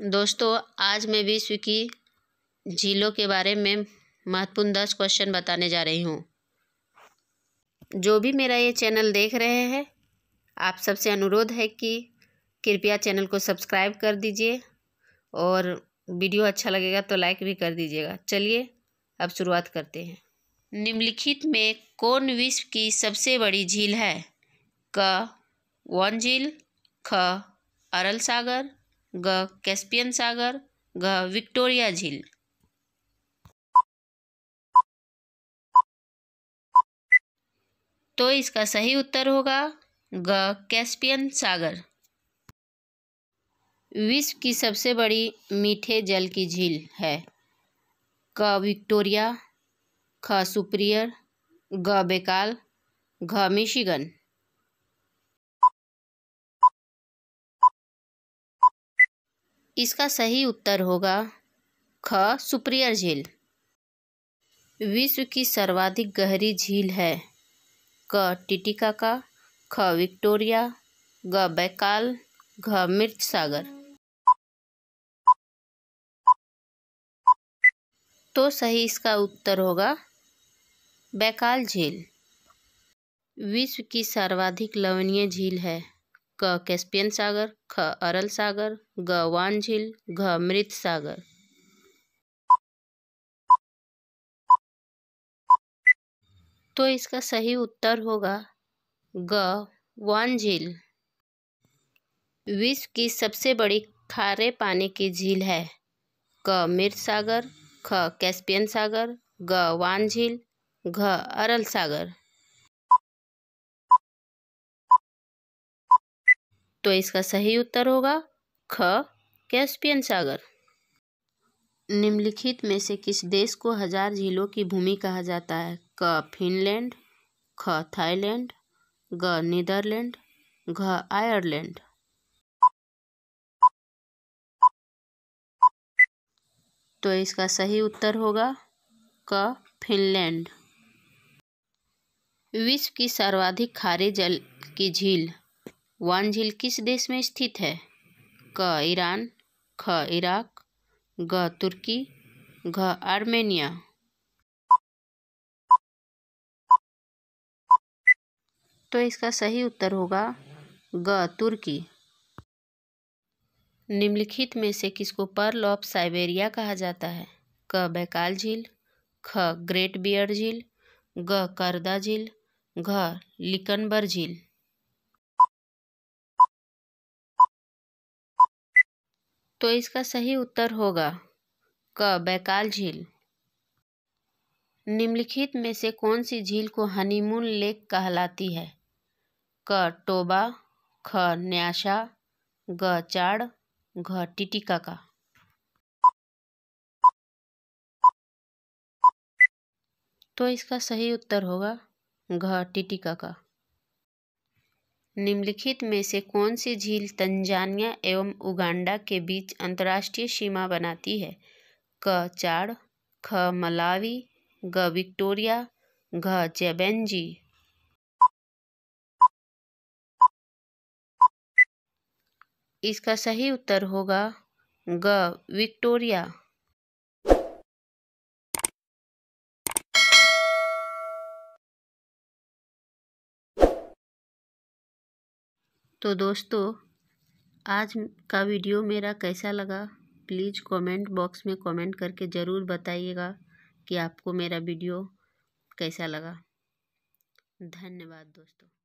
दोस्तों आज मैं विश्व की झीलों के बारे में महत्वपूर्ण दस क्वेश्चन बताने जा रही हूँ जो भी मेरा ये चैनल देख रहे हैं आप सबसे अनुरोध है कि कृपया चैनल को सब्सक्राइब कर दीजिए और वीडियो अच्छा लगेगा तो लाइक भी कर दीजिएगा चलिए अब शुरुआत करते हैं निम्नलिखित में कौन विश्व की सबसे बड़ी झील है क वन झील ख अरल सागर ग कैस्पियन सागर ग विक्टोरिया झील तो इसका सही उत्तर होगा ग कैस्पियन सागर विश्व की सबसे बड़ी मीठे जल की झील है क विक्टोरिया ख सुप्रियर ग बेकाल घ मिशिगन इसका सही उत्तर होगा ख सुप्रियर झील विश्व की सर्वाधिक गहरी झील है क टिटिका का ख विक्टोरिया ग बैकाल घ मिर्च सागर तो सही इसका उत्तर होगा बैकाल झील विश्व की सर्वाधिक लवणीय झील है क कैस्पियन सागर ख अरल सागर ग वान झील घ मृत सागर तो इसका सही उत्तर होगा ग वान झील विश्व की सबसे बड़ी खारे पानी की झील है क मृत सागर ख कैस्पियन सागर ग वान झील घ अरल सागर तो इसका सही उत्तर होगा ख कैस्पियन सागर निम्नलिखित में से किस देश को हजार झीलों की भूमि कहा जाता है क फिनलैंड ख थाईलैंड ग नीदरलैंड घ आयरलैंड तो इसका सही उत्तर होगा क फिनलैंड विश्व की सर्वाधिक खारे जल की झील वान झील किस देश में स्थित है क ईरान ख इराक ग तुर्की घ आर्मेनिया तो इसका सही उत्तर होगा ग तुर्की निम्नलिखित में से किसको पर्ल ऑफ साइबेरिया कहा जाता है क बैकाल झील ख ग्रेट बियर झील ग करदा झील घ लिकनबर झील तो इसका सही उत्तर होगा क बैकाल झील निम्नलिखित में से कौन सी झील को हनीमून लेक कहलाती है क टोबा ख न्यासा ग चाड़ घ टिटिका का तो इसका सही उत्तर होगा घ टिटिका का निम्नलिखित में से कौन सी झील तंजानिया एवं उगांडा के बीच अंतर्राष्ट्रीय सीमा बनाती है क चाड ख मलावी ग विक्टोरिया घ जेबेंजी इसका सही उत्तर होगा ग विक्टोरिया तो दोस्तों आज का वीडियो मेरा कैसा लगा प्लीज़ कमेंट बॉक्स में कमेंट करके ज़रूर बताइएगा कि आपको मेरा वीडियो कैसा लगा धन्यवाद दोस्तों